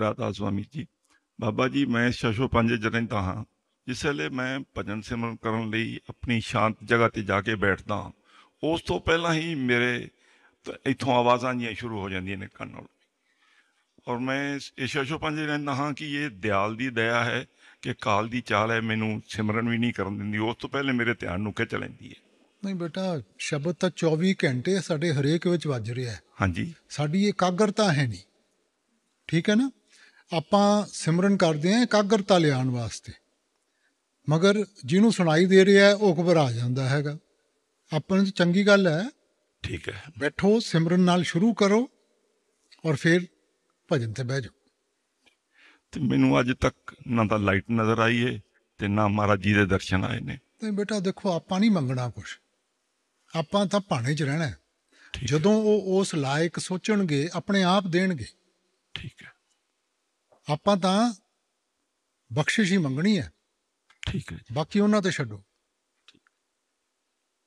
ਰਾਧਾ ਸੁਆਮੀ ਜੀ ਬਾਬਾ ਜੀ ਮੈਂ ਸ਼ਸ਼ੋ ਪੰਜ ਜਰਨਦਾ ਹਾਂ ਇਸ ਲਈ ਮੈਂ ਭਜਨ ਸਿਮਰਨ ਕਰਨ ਲਈ ਆਪਣੀ ਸ਼ਾਂਤ ਜਗ੍ਹਾ ਤੇ ਜਾ ਕੇ ਬੈਠਦਾ ਹਾਂ ਉਸ ਤੋਂ ਪਹਿਲਾਂ ਹੀ ਮੇਰੇ ਇਥੋਂ ਆਵਾਜ਼ਾਂ ਜੀਆਂ ਸ਼ੁਰੂ ਹੋ ਜਾਂਦੀਆਂ ਨੇ ਕੰਨ ਨਾਲ ਔਰ ਮੈਂ ਇਹ ਸ਼ਸ਼ੋ ਪੰਜ ਰਹਿੰਦਾ ਹਾਂ ਕਿ ਇਹ ਦਿਆਲ ਦੀ ਦਇਆ ਹੈ ਕਿ ਕਾਲ ਦੀ ਚਾਲ ਹੈ ਮੈਨੂੰ ਸਿਮਰਨ ਵੀ ਨਹੀਂ ਕਰਨ ਦਿੰਦੀ ਉਸ ਤੋਂ ਪਹਿਲੇ ਮੇਰੇ ਧਿਆਨ ਨੂੰ ਖਿੱਚ ਲੈਂਦੀ ਹੈ ਨਹੀਂ ਬੇਟਾ ਸ਼ਬਦ ਤਾਂ 24 ਘੰਟੇ ਸਾਡੇ ਹਰੇਕ ਵਿੱਚ ਵੱਜ ਰਿਹਾ ਹੈ ਹਾਂਜੀ ਸਾਡੀ ਇਕਾਗਰਤਾ ਹੈ ਨਹੀਂ ਠੀਕ ਹੈ ਨਾ ਆਪਾਂ ਸਿਮਰਨ ਕਰਦੇ ਆਂ ਇਕਾਗਰਤਾ ਲਿਆਉਣ ਵਾਸਤੇ ਮਗਰ ਜਿਹਨੂੰ ਸੁਣਾਈ ਦੇ ਰਿਹਾ ਉਹ ਘਬਰਾ ਜਾਂਦਾ ਹੈਗਾ ਆਪਾਂ ਨੂੰ ਚੰਗੀ ਗੱਲ ਹੈ ਠੀਕ ਹੈ ਬੈਠੋ ਸਿਮਰਨ ਨਾਲ ਸ਼ੁਰੂ ਕਰੋ ਔਰ ਫਿਰ ਭਜਨ ਤੇ ਬਹਿ ਜਾਓ ਤੇ ਮੈਨੂੰ ਅੱਜ ਤੱਕ ਨਾ ਤਾਂ ਲਾਈਟ ਨਜ਼ਰ ਆਈ ਏ ਤੇ ਨਾ ਮਹਾਰਾਜ ਜੀ ਦੇ ਦਰਸ਼ਨ ਆਏ ਨੇ ਤੇ ਬੇਟਾ ਦੇਖੋ ਆਪਾਂ ਨਹੀਂ ਮੰਗਣਾ ਕੁਝ ਆਪਾਂ ਤਾਂ ਭਾਣੇ 'ਚ ਰਹਿਣਾ ਜਦੋਂ ਉਹ ਉਸ ਲਾਇਕ ਸੋਚਣਗੇ ਆਪਣੇ ਆਪ ਦੇਣਗੇ ਠੀਕ ਹੈ ਆਪਾਂ ਤਾਂ ਬਖਸ਼ਿਸ਼ ਹੀ ਮੰਗਣੀ ਹੈ ਠੀਕ ਹੈ ਬਾਕੀ ਉਹਨਾਂ ਤੇ ਛੱਡੋ